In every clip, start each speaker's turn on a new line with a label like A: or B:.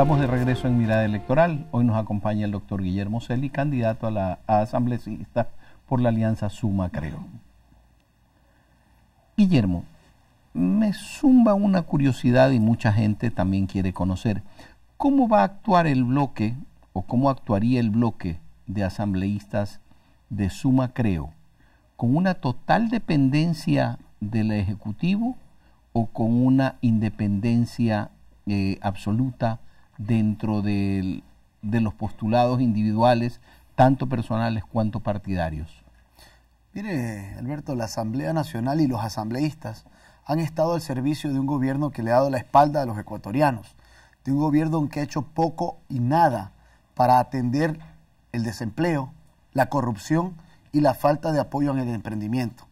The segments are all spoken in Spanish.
A: Estamos de regreso en Mirada Electoral. Hoy nos acompaña el doctor Guillermo Celi, candidato a la asamblecista por la alianza Suma, creo. Guillermo, me zumba una curiosidad y mucha gente también quiere conocer. ¿Cómo va a actuar el bloque o cómo actuaría el bloque de asambleístas de Suma, creo? ¿Con una total dependencia del Ejecutivo o con una independencia eh, absoluta? dentro de, los postulados individuales, tanto personales cuanto partidarios?
B: Mire, Alberto, la Asamblea Nacional y los asambleístas han estado al servicio de un gobierno que le ha dado la espalda a los ecuatorianos, de un gobierno que ha hecho poco y nada para atender el desempleo, la corrupción y la falta de apoyo en el emprendimiento.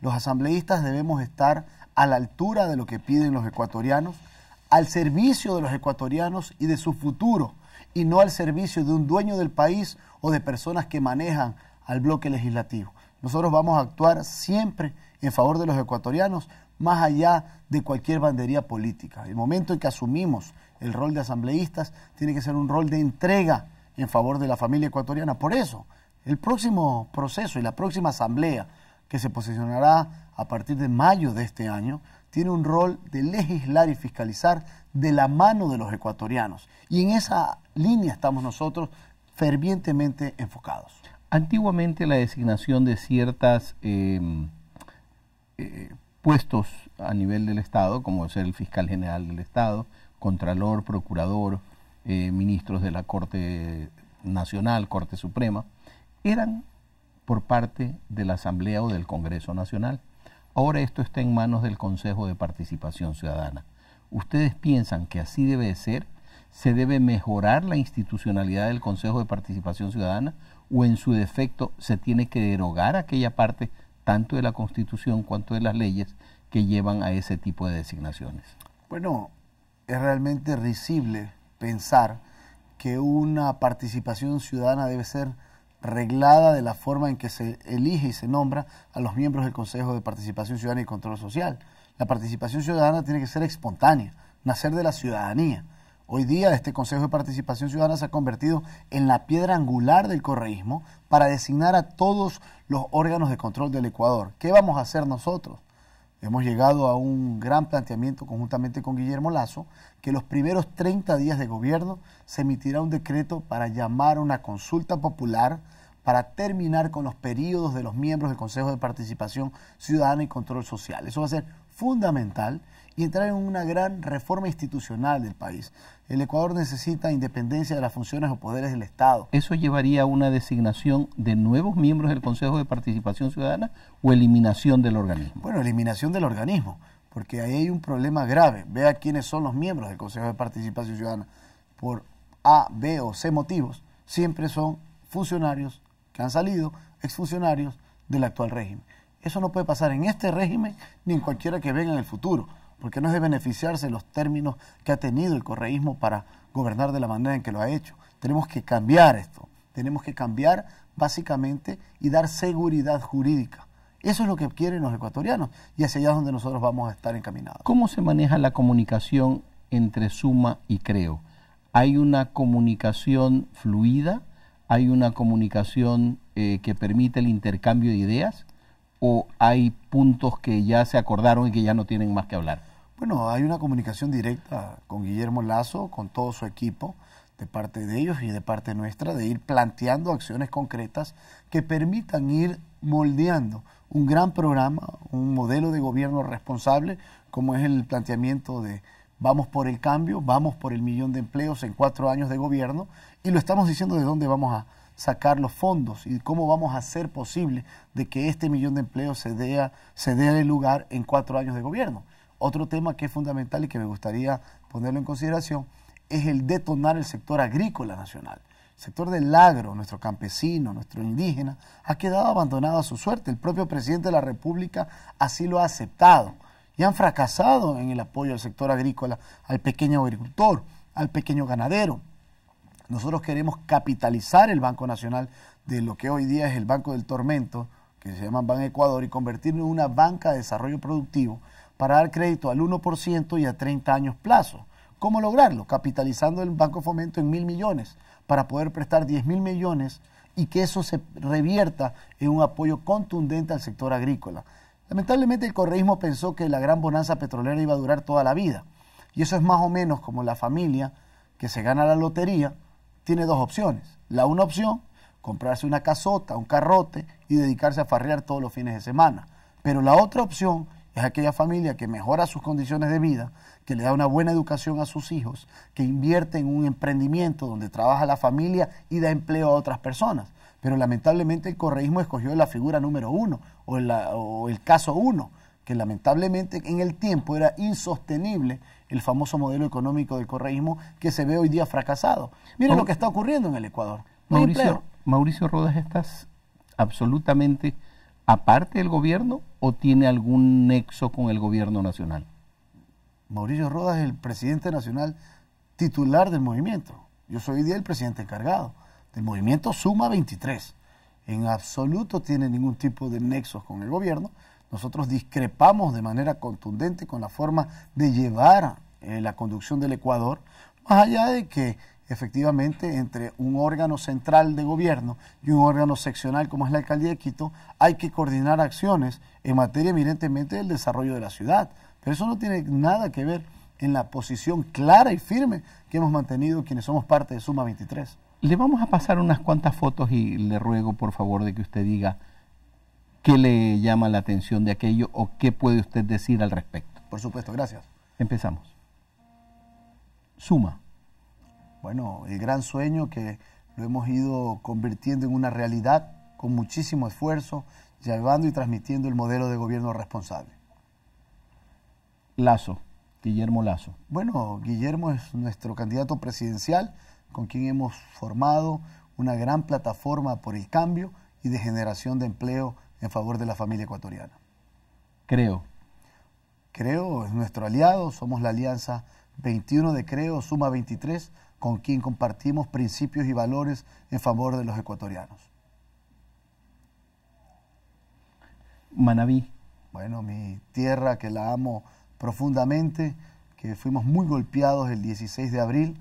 B: Los asambleístas debemos estar a la altura de lo que piden los ecuatorianos al servicio de los ecuatorianos y de su futuro, y no al servicio de un dueño del país o de personas que manejan al bloque legislativo. Nosotros vamos a actuar siempre en favor de los ecuatorianos, más allá de cualquier bandería política. El momento en que asumimos el rol de asambleístas tiene que ser un rol de entrega en favor de la familia ecuatoriana. Por eso, el próximo proceso y la próxima asamblea que se posicionará a partir de mayo de este año tiene un rol de legislar y fiscalizar de la mano de los ecuatorianos. Y en esa línea estamos nosotros fervientemente enfocados.
A: Antiguamente la designación de ciertas em, eh, puestos a nivel del Estado, como es el fiscal general del Estado, contralor, procurador, eh, ministros de la Corte Nacional, Corte Suprema, eran por parte de la Asamblea o del Congreso Nacional. Ahora esto está en manos del Consejo de Participación Ciudadana. ¿Ustedes piensan que así debe ser? ¿Se debe mejorar la institucionalidad del Consejo de Participación Ciudadana? ¿O en su defecto se tiene que derogar aquella parte tanto de la Constitución cuanto de las leyes que llevan a ese tipo de designaciones?
B: Bueno, es realmente risible pensar que una participación ciudadana debe ser reglada de la forma en que se elige y se nombra a los miembros del Consejo de Participación Ciudadana y Control Social. La participación ciudadana tiene que ser espontánea, nacer de la ciudadanía. Hoy día este Consejo de Participación Ciudadana se ha convertido en la piedra angular del correísmo para designar a todos los órganos de control del Ecuador. ¿Qué vamos a hacer nosotros? Hemos llegado a un gran planteamiento conjuntamente con Guillermo Lazo, que los primeros 30 días de gobierno se emitirá un decreto para llamar a una consulta popular para terminar con los periodos de los miembros del Consejo de Participación Ciudadana y Control Social. Eso va a ser fundamental y entrar en una gran reforma institucional del país. El Ecuador necesita independencia de las funciones o poderes
A: del Estado. ¿Eso llevaría a una designación de nuevos miembros del Consejo de Participación Ciudadana o eliminación del organismo? Bueno, eliminación del organismo, porque ahí hay un problema grave.
B: Vea quiénes son los miembros del Consejo de Participación Ciudadana. Por A, B o C motivos, siempre son funcionarios han salido exfuncionarios del actual régimen. Eso no puede pasar en este régimen ni en cualquiera que venga en el futuro, porque no es de beneficiarse los términos que ha tenido el correísmo para gobernar de la manera en que lo ha hecho. Tenemos que
A: cambiar esto,
B: tenemos que cambiar básicamente y dar seguridad jurídica. Eso es lo que quieren los ecuatorianos y hacia allá es donde nosotros vamos a estar encaminados.
A: ¿Cómo se maneja la comunicación entre Suma y Creo? ¿Hay una comunicación fluida? hay una comunicación eh, que permite el intercambio de ideas o hay puntos que ya se acordaron y que ya no tienen más que hablar?
B: Bueno, hay una comunicación directa con Guillermo Lazo, con todo su equipo, de parte de ellos y de parte nuestra, de ir planteando acciones concretas que permitan ir moldeando un gran programa, un modelo de gobierno responsable, como es el planteamiento de Vamos por el cambio, vamos por el millón de empleos en cuatro años de gobierno y lo estamos diciendo de dónde vamos a sacar los fondos y cómo vamos a hacer posible de que este millón de empleos se dé, se dé el lugar en cuatro años de gobierno. Otro tema que es fundamental y que me gustaría ponerlo en consideración es el detonar el sector agrícola nacional. El sector del agro, nuestro campesino, nuestro indígena, ha quedado abandonado a su suerte. El propio presidente de la República así lo ha aceptado y han fracasado en el apoyo al sector agrícola, al pequeño agricultor, al pequeño ganadero. Nosotros queremos capitalizar el Banco Nacional de lo que hoy día es el Banco del Tormento, que se llama Ban Ecuador, y convertirlo en una banca de desarrollo productivo para dar crédito al 1% y a 30 años plazo. ¿Cómo lograrlo? Capitalizando el Banco Fomento en mil millones para poder prestar 10 mil millones y que eso se revierta en un apoyo contundente al sector agrícola. Lamentablemente el correísmo pensó que la gran bonanza petrolera iba a durar toda la vida. Y eso es más o menos como la familia que se gana la lotería tiene dos opciones. La una opción, comprarse una casota, un carrote y dedicarse a farrear todos los fines de semana. Pero la otra opción es aquella familia que mejora sus condiciones de vida, que le da una buena educación a sus hijos, que invierte en un emprendimiento donde trabaja la familia y da empleo a otras personas pero lamentablemente el correísmo escogió la figura número uno o, el caso uno, que lamentablemente en el tiempo era insostenible el famoso modelo económico del correísmo que se ve hoy día fracasado. Miren lo que está ocurriendo en el
A: Ecuador. Mauricio, Mauricio Rodas, ¿estás absolutamente aparte del gobierno o tiene algún nexo con el gobierno nacional? Mauricio
B: Rodas es el presidente nacional titular del movimiento. Yo soy hoy día el presidente encargado del movimiento suma 23. En absoluto tiene ningún tipo de nexos con el gobierno. Nosotros discrepamos de manera contundente con la forma de llevar eh, la conducción del Ecuador, más allá de que efectivamente entre un órgano central de gobierno y un órgano seccional como es la alcaldía de Quito, hay que coordinar acciones en materia evidentemente del desarrollo de la ciudad. Pero eso no tiene nada que ver en la posición clara y firme que hemos mantenido quienes somos parte de Suma 23.
A: Le vamos a pasar unas cuantas fotos y le ruego por favor de que usted diga qué le llama la atención de aquello o qué puede usted decir al respecto.
B: Por supuesto, gracias.
A: Empezamos. Suma.
B: Bueno, el gran sueño que lo hemos ido convirtiendo en una realidad con muchísimo esfuerzo, llevando y transmitiendo el modelo de gobierno responsable.
A: Lazo, Guillermo
B: Lazo. Bueno, Guillermo es nuestro candidato presidencial, con quien hemos formado una gran plataforma por el cambio y de generación de empleo en favor de la familia ecuatoriana. Creo. Creo es nuestro aliado, somos la alianza 21 de Creo, suma 23, con quien compartimos principios y valores en favor de los ecuatorianos. Manaví. Bueno, mi tierra que la amo profundamente, que fuimos muy golpeados el 16 de abril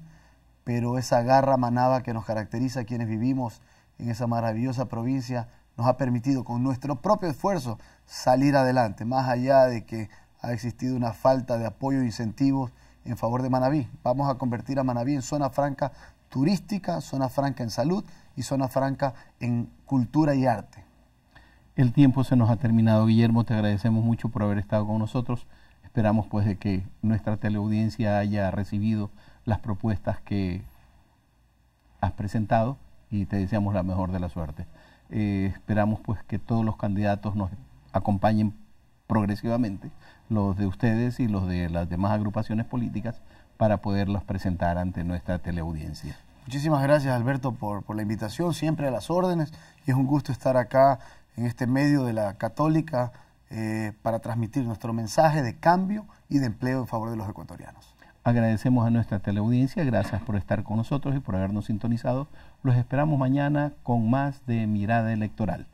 B: pero esa garra manaba que nos caracteriza a quienes vivimos en esa maravillosa provincia nos ha permitido con nuestro propio esfuerzo salir adelante, más allá de que ha existido una falta de apoyo e incentivos en favor de Manabí. Vamos a convertir a Manabí en zona franca turística, zona franca en salud y zona franca en cultura y arte.
A: El tiempo se nos ha terminado, Guillermo. Te agradecemos mucho por haber estado con nosotros. Esperamos pues de que nuestra teleaudiencia haya recibido las propuestas que has presentado y te deseamos la mejor de la suerte. Eh, esperamos pues que todos los candidatos nos acompañen progresivamente, los de ustedes y los de las demás agrupaciones políticas, para poderlos presentar ante nuestra teleaudiencia.
B: Muchísimas gracias Alberto por, la invitación, siempre a las órdenes, y es un gusto estar acá en este medio de la católica eh, para transmitir nuestro mensaje de cambio y de empleo en favor de los ecuatorianos.
A: Agradecemos a nuestra teleaudiencia, gracias por estar con nosotros y por habernos sintonizado. Los esperamos mañana con más de Mirada Electoral.